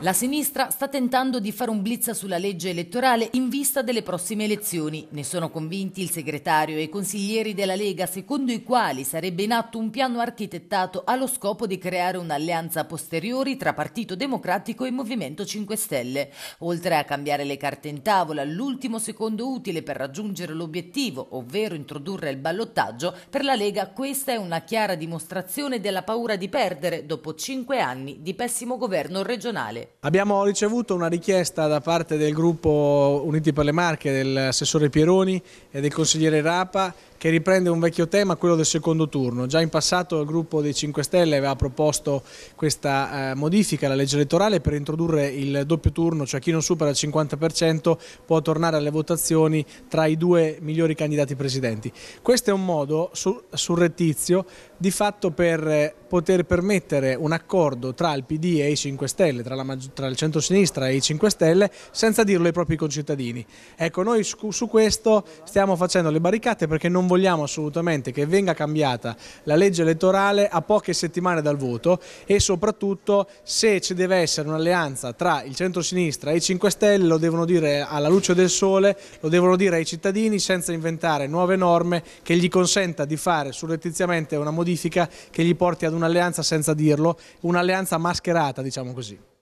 La sinistra sta tentando di fare un blitz sulla legge elettorale in vista delle prossime elezioni. Ne sono convinti il segretario e i consiglieri della Lega, secondo i quali sarebbe in atto un piano architettato allo scopo di creare un'alleanza posteriori tra Partito Democratico e Movimento 5 Stelle. Oltre a cambiare le carte in tavola, l'ultimo secondo utile per raggiungere l'obiettivo, ovvero introdurre il ballottaggio, per la Lega questa è una chiara dimostrazione della paura di perdere dopo cinque anni di pessimo governo regionale. Abbiamo ricevuto una richiesta da parte del gruppo Uniti per le Marche, dell'assessore Pieroni e del consigliere Rapa che riprende un vecchio tema, quello del secondo turno. Già in passato il gruppo dei 5 Stelle aveva proposto questa eh, modifica alla legge elettorale per introdurre il doppio turno, cioè chi non supera il 50% può tornare alle votazioni tra i due migliori candidati presidenti. Questo è un modo sur surrettizio di fatto per eh, poter permettere un accordo tra il PD e i 5 Stelle, tra, tra il centro-sinistra e i 5 Stelle, senza dirlo ai propri concittadini. Ecco, noi su, su questo stiamo facendo le barricate perché non vogliamo vogliamo assolutamente che venga cambiata la legge elettorale a poche settimane dal voto e soprattutto se ci deve essere un'alleanza tra il centro-sinistra e i 5 Stelle lo devono dire alla luce del sole, lo devono dire ai cittadini senza inventare nuove norme che gli consenta di fare surrettiziamente una modifica che gli porti ad un'alleanza senza dirlo, un'alleanza mascherata diciamo così.